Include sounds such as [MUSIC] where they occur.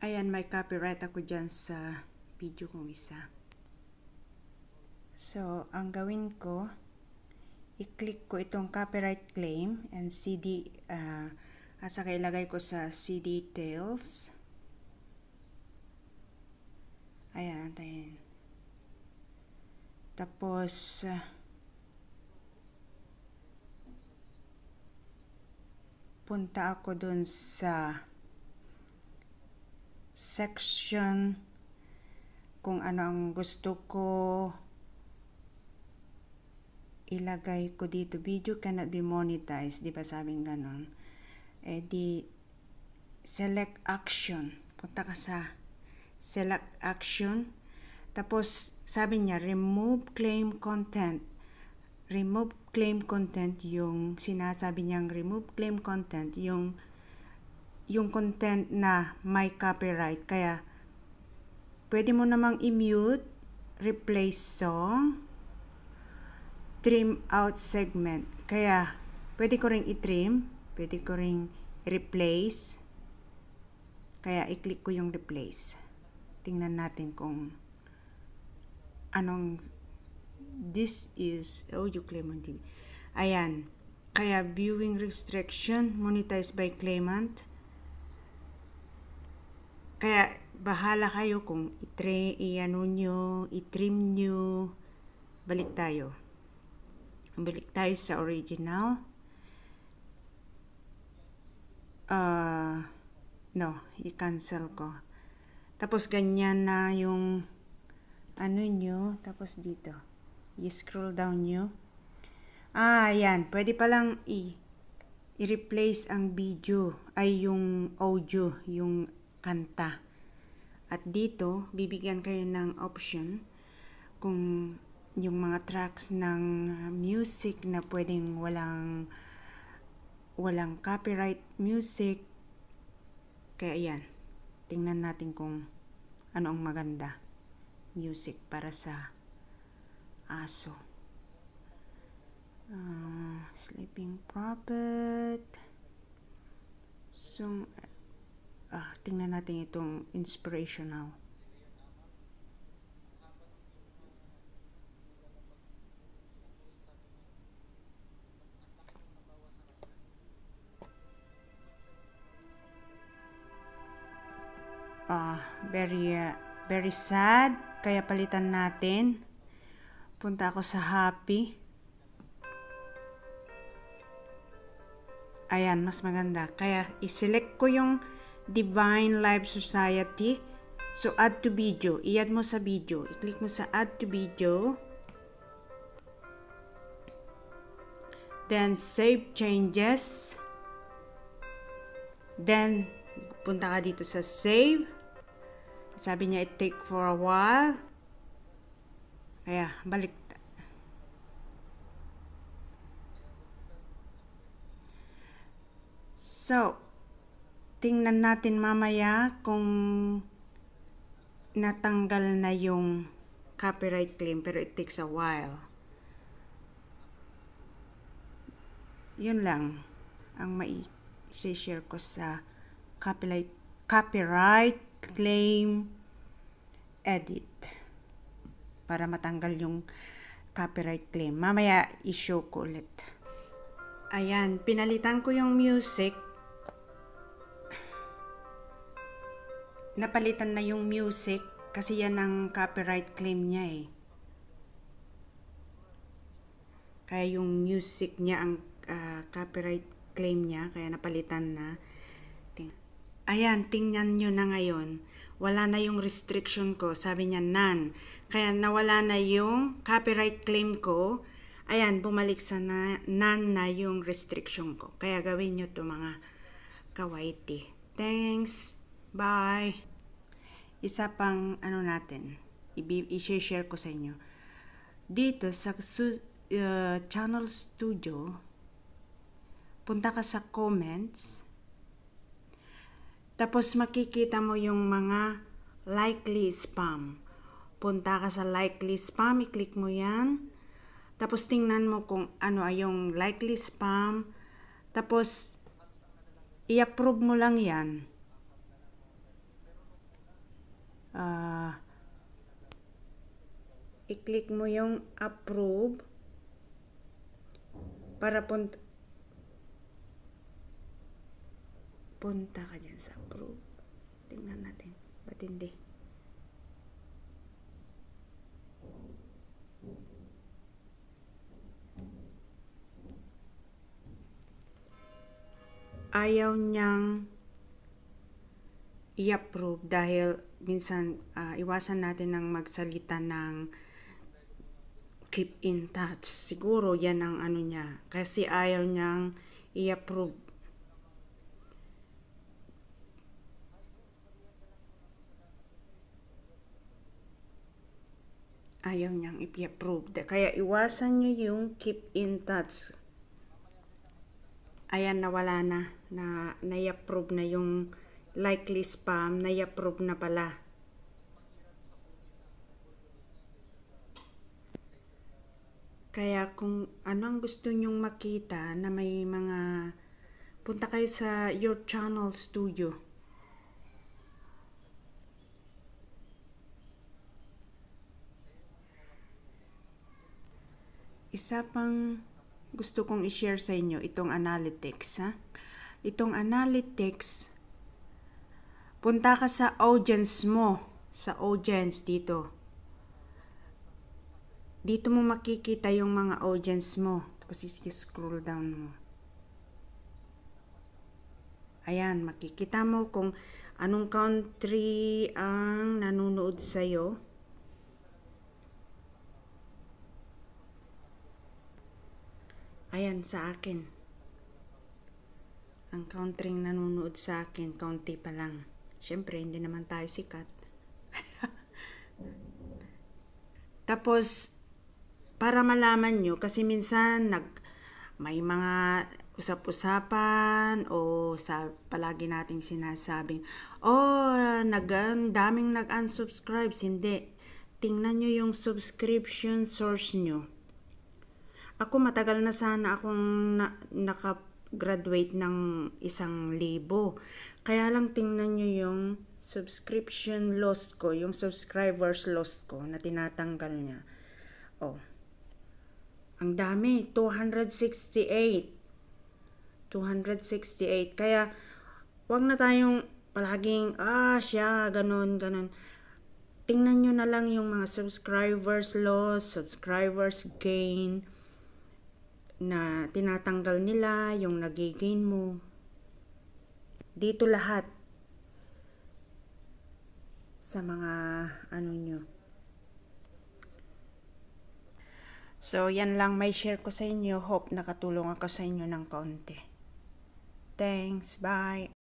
Ayan, may copyright ako dyan sa video kong isa. So, ang gawin ko, i-click ko itong copyright claim and CD, uh, ah, at saka ilagay ko sa CD details. Ayan, antayin. Tapos, uh, punta ako dun sa section kung ano ang gusto ko ilagay ko dito video cannot be monetized di ba sabing ganon eh di select action punta ka sa select action tapos sabi niya remove claim content remove claim content yung sinasabi niyang remove claim content yung yung content na may copyright kaya pwede mo namang i-mute replace song trim out segment kaya pwede ko ring i-trim pwede ko ring replace kaya i-click ko yung replace tingnan natin kung anong This is audio oh, claimant TV. Ayan. Kaya viewing restriction monetized by claimant. Kaya bahala kayo kung i iano nyo, i-trim nyo. Balik tayo. Balik tayo sa original. Uh, no, i-cancel ko. Tapos ganyan na yung ano nyo. Tapos dito i-scroll down nyo. Ah, ayan. Pwede palang i- i-replace ang video ay yung audio, yung kanta. At dito, bibigyan kayo ng option kung yung mga tracks ng music na pwedeng walang walang copyright music. Kaya ayan, tingnan natin kung ano ang maganda music para sa aso. Uh, sleeping prophet. So, uh, ah, tingnan natin itong inspirational. uh, very uh, very sad kaya palitan natin Punta ako sa happy. Ayan, mas maganda. Kaya iselect ko yung Divine Life Society. So, add to video. I-add mo sa video. I-click mo sa add to video. Then, save changes. Then, punta ka dito sa save. Sabi niya, it take for a while. Kaya, balik. So, tingnan natin mamaya kung natanggal na yung copyright claim pero it takes a while. Yun lang ang mai-share ko sa copyright copyright claim edit para matanggal yung copyright claim. Mamaya i-show ko ulit. Ayan, pinalitan ko yung music. Napalitan na yung music kasi yan ang copyright claim niya eh. Kaya yung music niya ang uh, copyright claim niya kaya napalitan na. Ayan, tingnan nyo na ngayon wala na yung restriction ko. Sabi niya, none. Kaya nawala na yung copyright claim ko. Ayan, bumalik sa na, none na yung restriction ko. Kaya gawin nyo to mga kawaiti. Thanks. Bye. Isa pang ano natin, i-share ko sa inyo. Dito sa uh, Channel Studio, punta ka sa comments, tapos makikita mo yung mga likely spam. Punta ka sa likely spam, i-click mo yan. Tapos tingnan mo kung ano ay yung likely spam. Tapos i-approve mo lang yan. Uh, i-click mo yung approve para punta punta ka dyan sa group. Tingnan natin. Ba't hindi? Ayaw niyang i-approve dahil minsan uh, iwasan natin ng magsalita ng keep in touch. Siguro yan ang ano niya. Kasi ayaw niyang i-approve ayaw niyang i approve Kaya iwasan niyo yung keep in touch. Ayan, nawala na. na Nai-approve na yung likely spam. Nai-approve na pala. Kaya kung ano ang gusto nyong makita na may mga punta kayo sa Your Channel Studio. isa pang gusto kong i-share sa inyo itong analytics. Ha? Itong analytics, punta ka sa audience mo. Sa audience dito. Dito mo makikita yung mga audience mo. Tapos scroll down mo. Ayan, makikita mo kung anong country ang nanonood sa'yo. Ayan, sa akin. Ang countering nanonood sa akin, county pa lang. Siyempre, hindi naman tayo sikat. [LAUGHS] Tapos, para malaman nyo, kasi minsan nag, may mga usap-usapan o sa palagi nating sinasabing, oh, nag, daming nag unsubscribe Hindi. Tingnan nyo yung subscription source nyo ako matagal na sana akong na, nakagraduate ng isang libo. Kaya lang tingnan nyo yung subscription lost ko, yung subscribers lost ko na tinatanggal niya. Oh, ang dami, 268. 268. Kaya, wag na tayong palaging, ah, siya, ganun, ganun tingnan nyo na lang yung mga subscribers loss, subscribers gain, na tinatanggal nila, yung nagigain mo. Dito lahat sa mga ano nyo. So, yan lang may share ko sa inyo. Hope nakatulong ako sa inyo ng konti. Thanks. Bye.